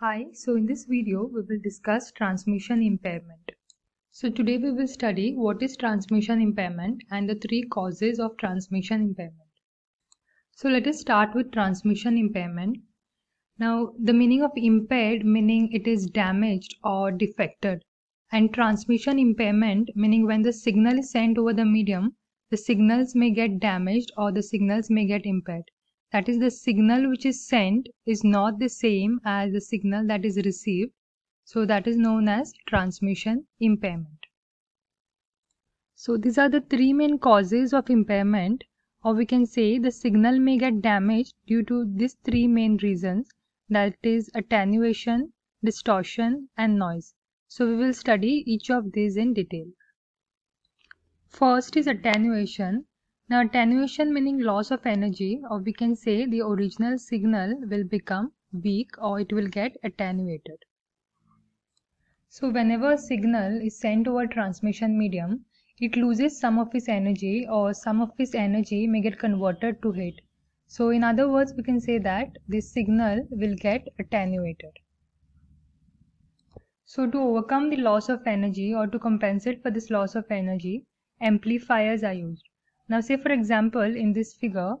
Hi, so in this video we will discuss transmission impairment. So today we will study what is transmission impairment and the three causes of transmission impairment. So let us start with transmission impairment. Now the meaning of impaired meaning it is damaged or defected and transmission impairment meaning when the signal is sent over the medium the signals may get damaged or the signals may get impaired that is the signal which is sent is not the same as the signal that is received so that is known as transmission impairment. So these are the three main causes of impairment or we can say the signal may get damaged due to these three main reasons that is attenuation, distortion and noise. So we will study each of these in detail. First is attenuation. Now attenuation meaning loss of energy or we can say the original signal will become weak or it will get attenuated. So whenever a signal is sent over transmission medium, it loses some of its energy or some of its energy may get converted to heat. So in other words, we can say that this signal will get attenuated. So to overcome the loss of energy or to compensate for this loss of energy, amplifiers are used. Now say for example in this figure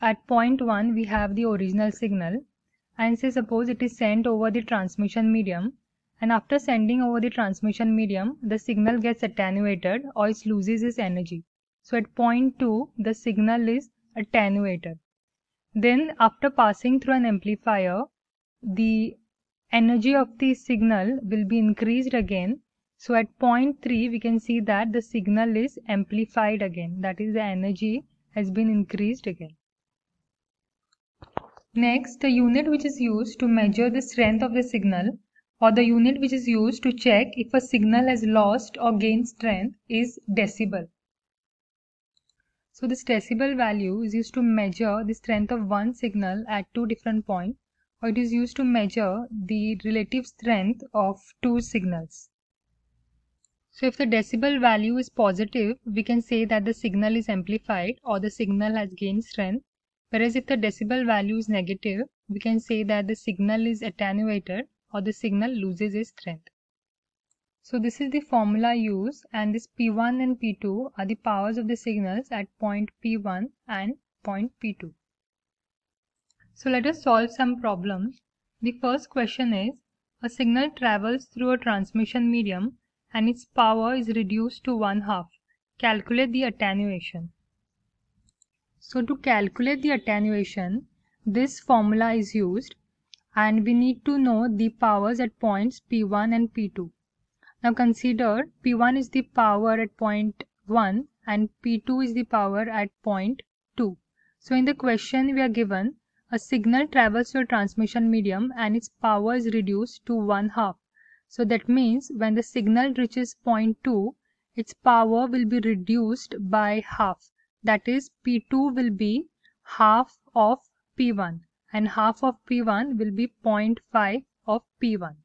at point 1 we have the original signal and say suppose it is sent over the transmission medium and after sending over the transmission medium the signal gets attenuated or it loses its energy. So at point 2 the signal is attenuated. Then after passing through an amplifier the energy of the signal will be increased again so at point 3 we can see that the signal is amplified again that is the energy has been increased again. Next the unit which is used to measure the strength of the signal or the unit which is used to check if a signal has lost or gained strength is decibel. So this decibel value is used to measure the strength of one signal at two different points or it is used to measure the relative strength of two signals. So if the decibel value is positive, we can say that the signal is amplified or the signal has gained strength. Whereas if the decibel value is negative, we can say that the signal is attenuated or the signal loses its strength. So this is the formula used and this P1 and P2 are the powers of the signals at point P1 and point P2. So let us solve some problems. The first question is, a signal travels through a transmission medium and its power is reduced to one half. Calculate the attenuation. So to calculate the attenuation, this formula is used and we need to know the powers at points P1 and P2. Now consider P1 is the power at point 1 and P2 is the power at point 2. So in the question we are given a signal travels to a transmission medium and its power is reduced to one half. So that means when the signal reaches point 2, its power will be reduced by half, that is P2 will be half of P1 and half of P1 will be 0.5 of P1.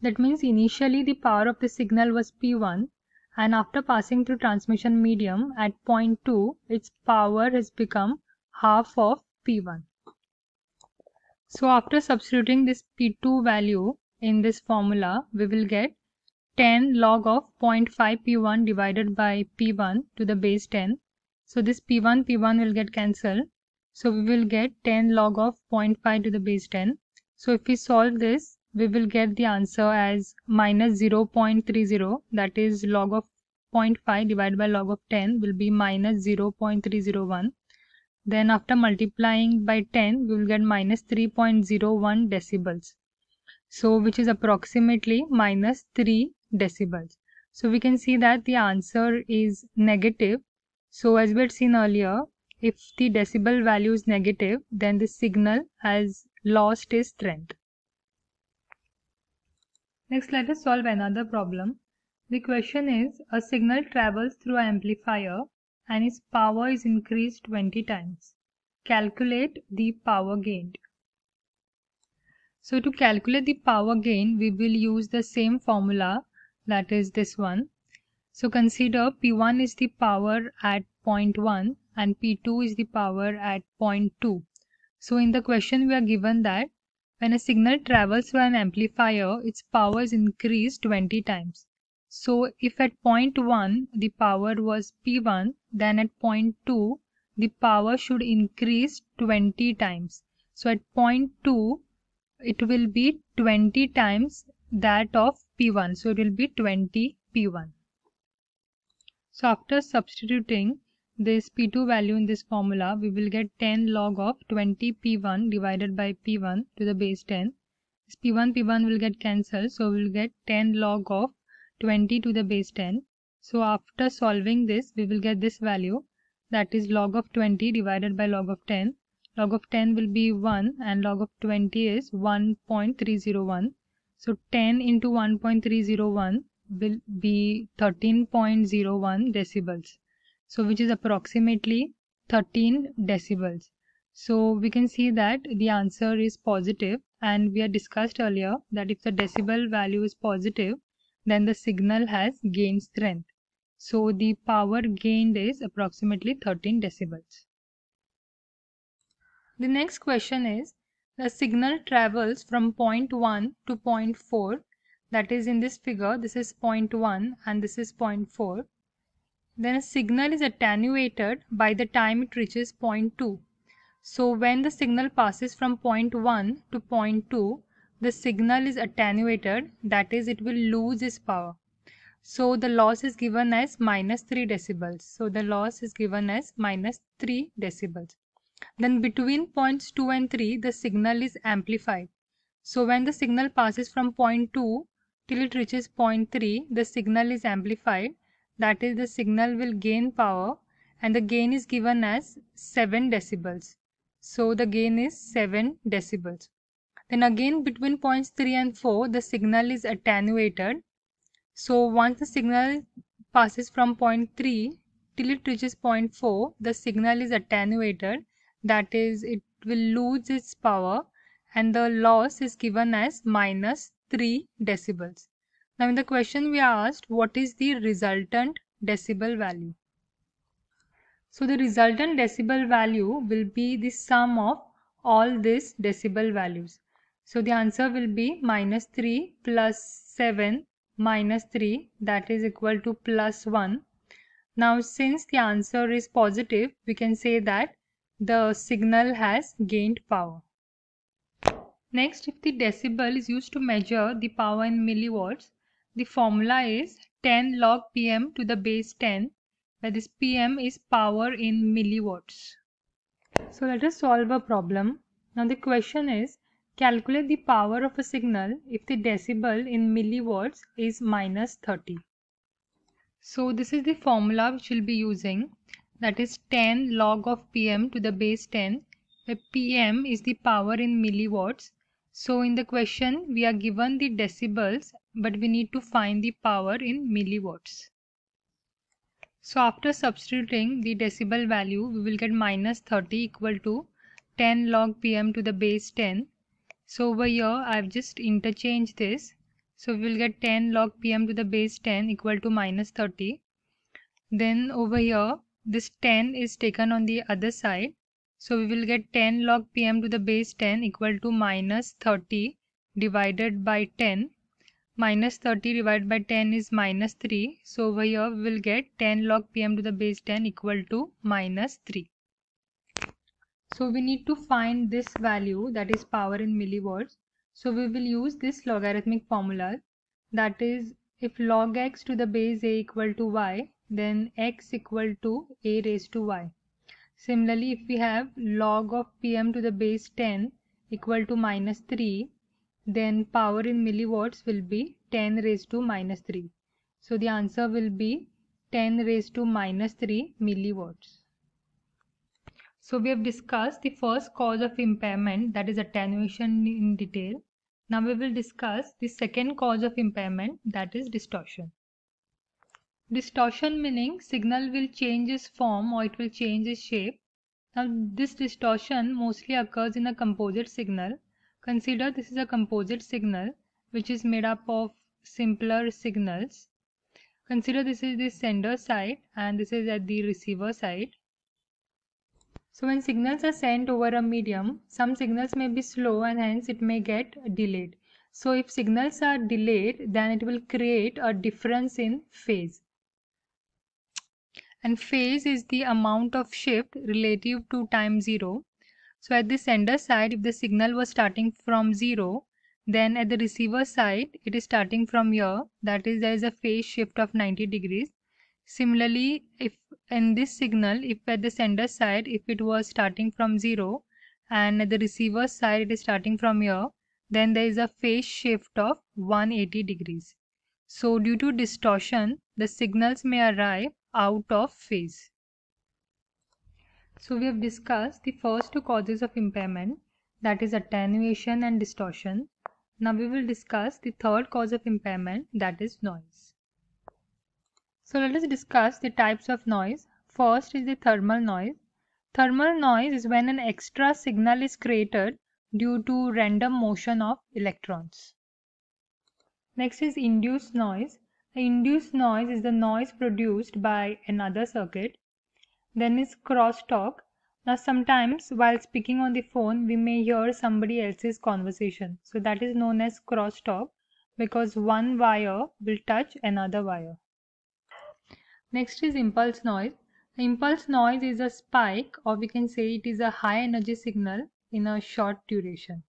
That means initially the power of the signal was P1 and after passing through transmission medium at point 2 its power has become half of P1. So after substituting this P2 value in this formula, we will get 10 log of 0.5 p1 divided by p1 to the base 10. So this p1 p1 will get cancelled. So we will get 10 log of 0.5 to the base 10. So if we solve this, we will get the answer as minus 0.30 that is log of 0.5 divided by log of 10 will be minus 0.301. Then after multiplying by 10, we will get minus 3.01 decibels so which is approximately minus 3 decibels. So we can see that the answer is negative. So as we had seen earlier, if the decibel value is negative, then the signal has lost its strength. Next, let us solve another problem. The question is, a signal travels through an amplifier and its power is increased 20 times. Calculate the power gained. So to calculate the power gain, we will use the same formula that is this one. So consider P1 is the power at 0.1 and P2 is the power at 0.2. So in the question we are given that when a signal travels through an amplifier, its power is increased 20 times. So if at 0.1 the power was P1, then at 0.2 the power should increase 20 times. So at 0.2 it will be 20 times that of P1. So it will be 20 P1. So after substituting this P2 value in this formula, we will get 10 log of 20 P1 divided by P1 to the base 10. This P1 P1 will get cancelled, so we will get 10 log of 20 to the base 10. So after solving this, we will get this value that is log of 20 divided by log of 10 log of 10 will be 1 and log of 20 is 1.301. So 10 into 1.301 will be 13.01 decibels. So which is approximately 13 decibels. So we can see that the answer is positive and we had discussed earlier that if the decibel value is positive then the signal has gained strength. So the power gained is approximately 13 decibels. The next question is the signal travels from point 1 to point 4 that is in this figure this is point 1 and this is point 4. Then a signal is attenuated by the time it reaches point 2. So when the signal passes from point 1 to point 2 the signal is attenuated that is it will lose its power. So the loss is given as minus 3 decibels. So the loss is given as minus 3 decibels. Then between points 2 and 3 the signal is amplified. So when the signal passes from point 2 till it reaches point 3 the signal is amplified that is the signal will gain power and the gain is given as 7 decibels. So the gain is 7 decibels. Then again between points 3 and 4 the signal is attenuated. So once the signal passes from point 3 till it reaches point 4 the signal is attenuated that is it will lose its power and the loss is given as minus 3 decibels. Now in the question we are asked what is the resultant decibel value. So the resultant decibel value will be the sum of all these decibel values. So the answer will be minus 3 plus 7 minus 3 that is equal to plus 1. Now since the answer is positive we can say that the signal has gained power. Next, if the decibel is used to measure the power in milliwatts, the formula is 10 log pm to the base 10, where this pm is power in milliwatts. So let us solve a problem. Now the question is, calculate the power of a signal if the decibel in milliwatts is minus 30. So this is the formula which we'll be using that is 10 log of pm to the base 10 where pm is the power in milliwatts. So in the question we are given the decibels but we need to find the power in milliwatts. So after substituting the decibel value we will get minus 30 equal to 10 log pm to the base 10. So over here I have just interchanged this. So we will get 10 log pm to the base 10 equal to minus 30. Then over here this 10 is taken on the other side. So we will get 10 log pm to the base 10 equal to minus 30 divided by 10. Minus 30 divided by 10 is minus 3. So over here we will get 10 log pm to the base 10 equal to minus 3. So we need to find this value that is power in milliwatts. So we will use this logarithmic formula that is if log x to the base a equal to y then x equal to a raised to y. Similarly, if we have log of pm to the base 10 equal to minus 3, then power in milliwatts will be 10 raised to minus 3. So the answer will be 10 raised to minus 3 milliwatts. So we have discussed the first cause of impairment that is attenuation in detail. Now we will discuss the second cause of impairment that is distortion. Distortion meaning signal will change its form or it will change its shape. Now this distortion mostly occurs in a composite signal. Consider this is a composite signal which is made up of simpler signals. Consider this is the sender side and this is at the receiver side. So when signals are sent over a medium, some signals may be slow and hence it may get delayed. So if signals are delayed, then it will create a difference in phase and phase is the amount of shift relative to time 0. So at the sender side, if the signal was starting from 0, then at the receiver side, it is starting from here, that is there is a phase shift of 90 degrees. Similarly, if in this signal, if at the sender side, if it was starting from 0 and at the receiver side, it is starting from here, then there is a phase shift of 180 degrees. So due to distortion, the signals may arrive out of phase. So we have discussed the first two causes of impairment that is attenuation and distortion. Now we will discuss the third cause of impairment that is noise. So let us discuss the types of noise. First is the thermal noise. Thermal noise is when an extra signal is created due to random motion of electrons. Next is induced noise. The induced noise is the noise produced by another circuit. Then is cross talk. Now sometimes while speaking on the phone we may hear somebody else's conversation. So that is known as cross talk because one wire will touch another wire. Next is impulse noise. The impulse noise is a spike or we can say it is a high energy signal in a short duration.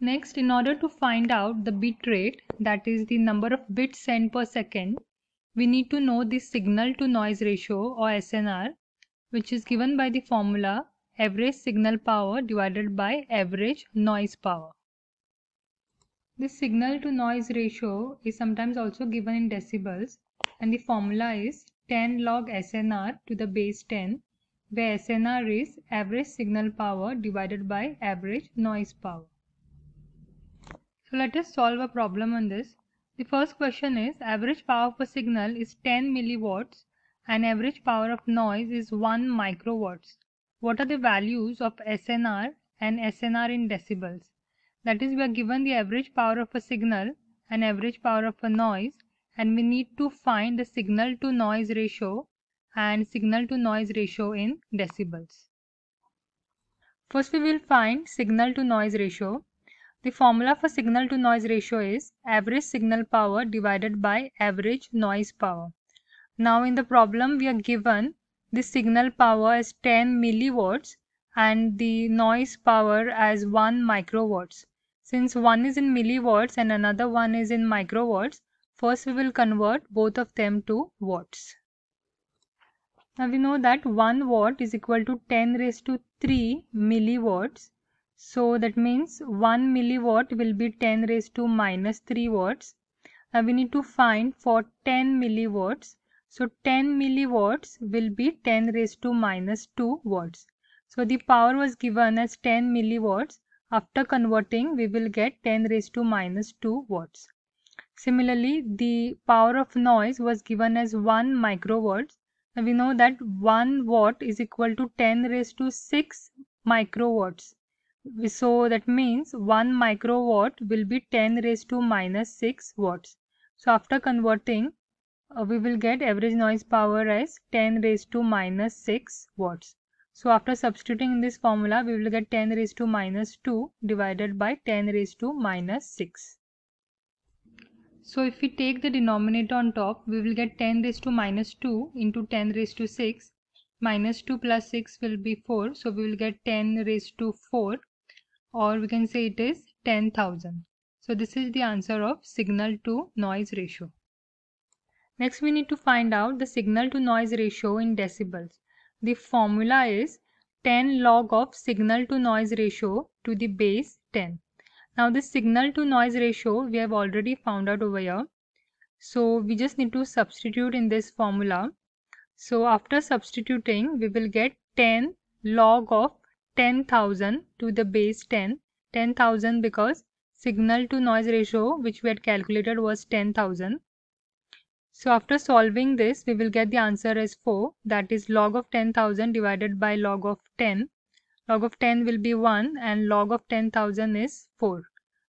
Next, in order to find out the bit rate, that is the number of bits sent per second, we need to know the signal to noise ratio or SNR, which is given by the formula average signal power divided by average noise power. The signal to noise ratio is sometimes also given in decibels and the formula is 10 log SNR to the base 10 where SNR is average signal power divided by average noise power. So let us solve a problem on this. The first question is average power of a signal is 10 milliwatts and average power of noise is 1 microwatts. What are the values of SNR and SNR in decibels? That is we are given the average power of a signal and average power of a noise and we need to find the signal to noise ratio and signal to noise ratio in decibels. First we will find signal to noise ratio. The formula for signal to noise ratio is average signal power divided by average noise power. Now in the problem we are given the signal power as 10 milliwatts and the noise power as 1 microwatts. Since one is in milliwatts and another one is in microwatts, first we will convert both of them to watts. Now we know that 1 watt is equal to 10 raised to 3 milliwatts so that means 1 milliwatt will be 10 raised to minus 3 watts. Now we need to find for 10 milliwatts. So 10 milliwatts will be 10 raised to minus 2 watts. So the power was given as 10 milliwatts. After converting we will get 10 raised to minus 2 watts. Similarly, the power of noise was given as 1 microwatt. Now we know that 1 watt is equal to 10 raised to 6 microwatts so that means 1 micro watt will be 10 raised to minus 6 watts so after converting uh, we will get average noise power as 10 raised to minus 6 watts so after substituting in this formula we will get 10 raised to minus 2 divided by 10 raised to minus 6 so if we take the denominator on top we will get 10 raised to minus 2 into 10 raised to 6 minus 2 plus 6 will be 4 so we will get 10 raised to 4 or we can say it is 10,000. So this is the answer of signal to noise ratio. Next we need to find out the signal to noise ratio in decibels. The formula is 10 log of signal to noise ratio to the base 10. Now the signal to noise ratio we have already found out over here. So we just need to substitute in this formula. So after substituting we will get 10 log of 10,000 to the base 10. 10,000 because signal to noise ratio which we had calculated was 10,000. So after solving this, we will get the answer as 4 that is log of 10,000 divided by log of 10. Log of 10 will be 1 and log of 10,000 is 4.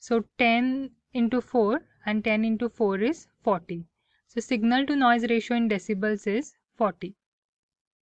So 10 into 4 and 10 into 4 is 40. So signal to noise ratio in decibels is 40.